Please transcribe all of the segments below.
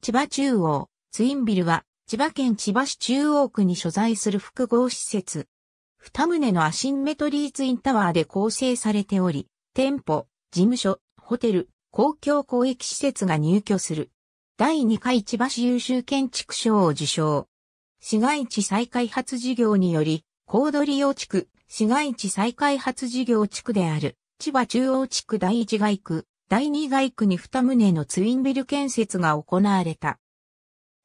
千葉中央、ツインビルは、千葉県千葉市中央区に所在する複合施設。二棟のアシンメトリーツインタワーで構成されており、店舗、事務所、ホテル、公共公益施設が入居する。第2回千葉市優秀建築賞を受賞。市街地再開発事業により、高度利用地区、市街地再開発事業地区である、千葉中央地区第一街区、第2街区に2棟のツインビル建設が行われた。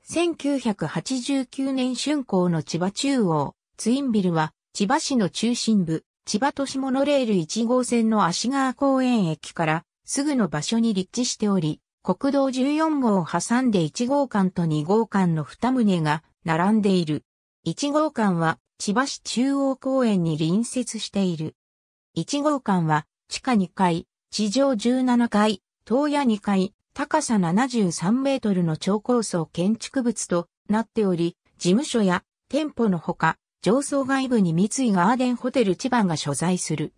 1989年春光の千葉中央、ツインビルは、千葉市の中心部、千葉都市モノレール1号線の足川公園駅からすぐの場所に立地しており、国道14号を挟んで1号館と2号館の2棟が並んでいる。1号館は千葉市中央公園に隣接している。1号館は地下2階、地上17階、東屋2階、高さ73メートルの超高層建築物となっており、事務所や店舗のほか、上層外部に三井ガーデンホテル千葉が所在する。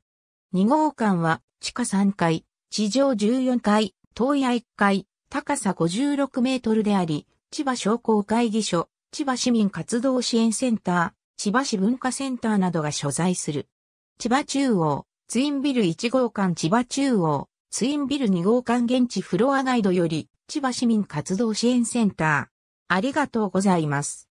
2号館は地下3階、地上14階、東屋1階、高さ56メートルであり、千葉商工会議所、千葉市民活動支援センター、千葉市文化センターなどが所在する。千葉中央、ツインビル1号館千葉中央、ツインビル2号館現地フロアガイドより、千葉市民活動支援センター。ありがとうございます。